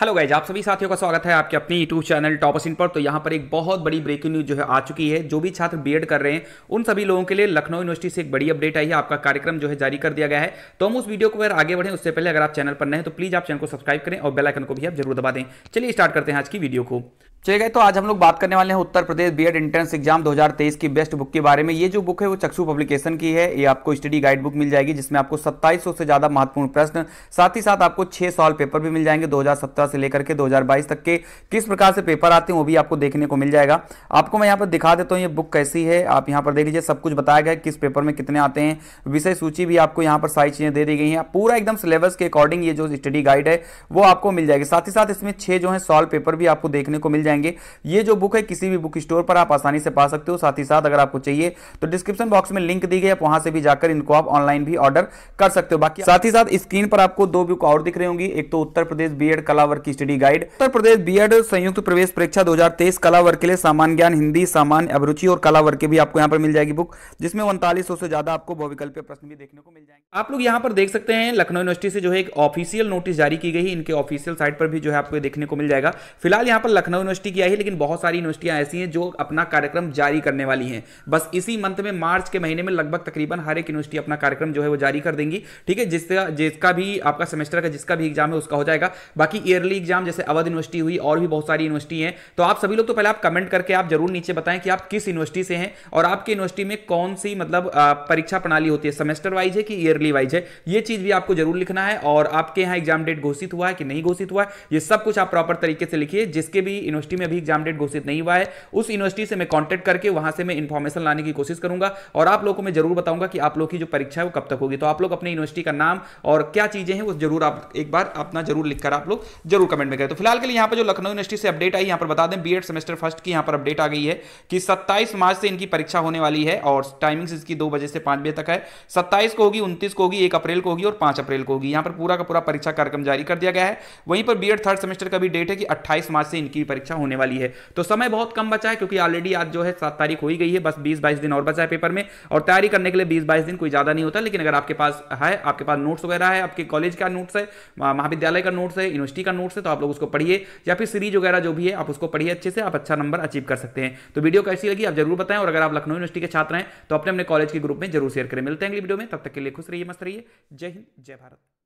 hello guys आप सभी साथियों का स्वागत है आपके अपने यूट्यूब चैनल टॉपस इन पर तो यहाँ पर एक बहुत बड़ी ब्रेकिंग न्यूज जो है आ चुकी है जो भी छात्र बीएड कर रहे हैं उन सभी लोगों के लिए लखनऊ यूनिवर्सिटी से एक बड़ी अपडेट आई है आपका कार्यक्रम जो है जारी कर दिया गया है तो हम उस वीडियो को अगर आगे बढ़ें उससे पहले अगर आप चैनल पर नए तो प्लीज़ आप चैनल को सब्सक्राइब करें और बेलाइकन को भी आप जरूर दबा दें चलिए स्टार्ट करते हैं आज की वीडियो को चले गए तो आज हम लोग बात करने वाले हैं Uttar Pradesh B Ed entrance exam 2023 की बेस्ट बुक के बारे में ये जो बुक है वो चक्षु पब्लिकेशन की है ये आपको स्टडी गाइड बुक मिल जाएगी जिसमें आपको 2700 से ज़्यादा महत्वपूर्ण प्रश्न साथ ही साथ आपको छह सॉल्व पेपर भी मिल जाएंगे 2017 से लेकर के 2022 तक के किस प्रकार से पेपर आते हैं वो भी आपको देखने को मिल जाएगा आपको मैं यहाँ पर दिखा देता हूँ ये बुक कैसी है आप यहाँ पर देख लीजिए सब कुछ बताया गया किस पेपर में कितने आते हैं विषय सूची भी आपको यहाँ पर सारी चीज़ें दे दी गई हैं पूरा एकदम सिलेबस के अकॉर्डिंग ये जो स्टडी गाइड है वो आपको मिल जाएगी साथ ही साथ इसमें छह जो है सॉल्व पेपर भी आपको देखने को मिल जाएगा जाएंगे ये जो बुक है किसी भी बुक स्टोर पर आप आसानी से पा सकते हो साथ ही साथ अगर आपको चाहिए तो डिस्क्रिप्शन बॉक्स में लिंक दी गई आप वहां से भी जाकर इनको आप ऑनलाइन भी ऑर्डर कर सकते हो बाकी साथ ही साथ स्क्रीन पर आपको दो बुक और दिख रही होंगी एक तो उत्तर प्रदेश बी कला की study guide Uttar Pradesh B संयुक्त प्रवेश परीक्षा दो कला वर्ग के लिए सामान्य ज्ञान हिंदी सामान्य अभिरुचि और कला वर्ग की भी आपको यहाँ पर मिल जाएगी बुक जिसमें उनतालीस से ज्यादा आपको बहुविकल्पीय प्रश्न भी देखने को मिल जाएंगे आप लोग यहाँ पर देख सकते हैं लखनऊ यूनिवर्सिटी से जो है एक ऑफिशियल नोटिस जारी की गई इनके ऑफिशियल साइट पर भी जो है आपको देखने को मिल जाएगा फिलहाल यहाँ पर लखनऊ यूनिवर्सिटी की आई है लेकिन बहुत सारी यूनिवर्सिटियां ऐसी हैं जो अपना कार्यक्रम जारी करने वाली हैं बस इसी मंथ में मार्च के महीने में लगभग तकरीबन हर एक यूनिवर्सिटी अपना कार्यक्रम जो है वो जारी कर देंगी ठीक है जिसका जिसका भी आपका सेमेस्टर का जिसका भी एग्जाम है उसका हो जाएगा बाकी ईयरली एग्जाम जैसे अवध यूनिवर्सिटी हुई और भी बहुत सारी यूनिवर्सिटी है तो आप सभी लोग तो पहले आप कमेंट करके आप जरूर नीचे बताएं कि आप किस यूनिवर्सिटी से हैं और आपकी यूनिवर्सिटी में कौन सी मतलब परीक्षा प्रणाली होती है सेमेस्टर वाइज है कि ईयरली वाइज है ये चीज़ भी आपको जरूर लिखना है और आपके यहाँ एग्जाम डेट घोषित हुआ है कि नहीं घोषित हुआ है ये सब कुछ आप प्रॉपर तरीके से लिखिए जिसके भी यूनिवर्सिटी यूनिवर्सिटी में अभी एग्जाम डेट घोषित नहीं हुआ है उस यूनिवर्सिटी से मैं कॉन्टैक्ट करके वहां से मैं इन्फॉर्मेशन लाने की कोशिश करूंगा और आप लोगों को मैं जरूर बताऊंगा कि आप लोग की जो परीक्षा है वो कब तक होगी तो आप लोग अपने यूनिवर्सिटी का नाम और क्या चीजें हैं वो जरूर आप एक बार अपना जरूर लिखकर आप लोग जरूर कमेंट में करें तो फिलहाल के लिए यहाँ पर जो लखनऊ यूनिवर्सिटी से अपडेट आई यहाँ पर बता दें बी सेमेस्टर फर्स्ट की यहाँ पर अपडेट आ गई है कि सत्ताईस मार्च से इनकी परीक्षा होने वाली है और टाइमिंग्स इसकी दो बजे से पांच बजे तक है सत्ताईस को होगी उन्तीस को होगी एक अप्रैल को होगी और पांच अप्रैल को होगी यहाँ पर पूरा का पूरा परीक्षा कार्यक्रम जारी कर दिया गया है वहीं पर बी थर्ड सेमेस्टर का भी डेट है कि अट्ठाईस मार्च से इनकी परीक्षा होने वाली है तो समय बहुत कम बचा है क्योंकि ऑलरेडी आज जो है सात तारीख हो ही गई है बस बीस बाईस दिन और बचा है पेपर में और तैयारी करने के लिए बीस बाईस दिन कोई ज्यादा नहीं होता लेकिन अगर आपके पास है आपके पास नोट्स वगैरह है आपके कॉलेज का नोट्स है महाविद्यालय का नोट्स है यूनिवर्सिटी का नोट्स है तो आप लोग उसको पढ़िए या फिर सीरीज वगैरह जो भी है आप उसको पढ़िए अच्छे से आप अच्छा नंबर अचीव कर सकते हैं तो वीडियो कैसी लगी आप जरूर बताएं और अगर आप लखनऊ यूनिवर्सिटी के छात्र हैं तो अपने अपने कॉलेज के ग्रुप में जरूर शेयर करें मिलते हैं अगली वीडियो में तब तक के लिए खुश रहिए मस्त रहिए जय हिंद जय भारत